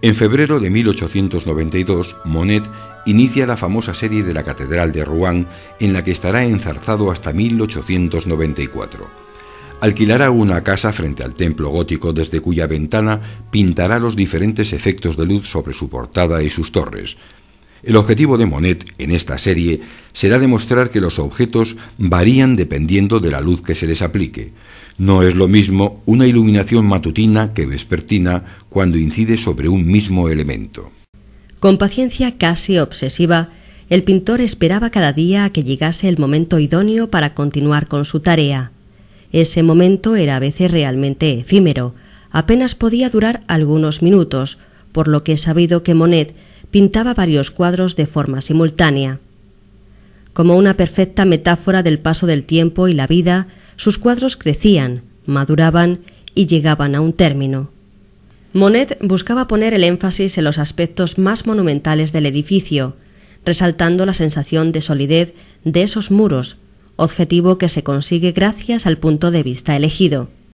En febrero de 1892, Monet inicia la famosa serie de la Catedral de Rouen, en la que estará enzarzado hasta 1894. Alquilará una casa frente al templo gótico desde cuya ventana pintará los diferentes efectos de luz sobre su portada y sus torres. El objetivo de Monet en esta serie será demostrar que los objetos varían dependiendo de la luz que se les aplique. No es lo mismo una iluminación matutina que vespertina cuando incide sobre un mismo elemento. Con paciencia casi obsesiva, el pintor esperaba cada día a que llegase el momento idóneo para continuar con su tarea. Ese momento era a veces realmente efímero, apenas podía durar algunos minutos, por lo que he sabido que Monet pintaba varios cuadros de forma simultánea. Como una perfecta metáfora del paso del tiempo y la vida, sus cuadros crecían, maduraban y llegaban a un término. Monet buscaba poner el énfasis en los aspectos más monumentales del edificio, resaltando la sensación de solidez de esos muros, objetivo que se consigue gracias al punto de vista elegido.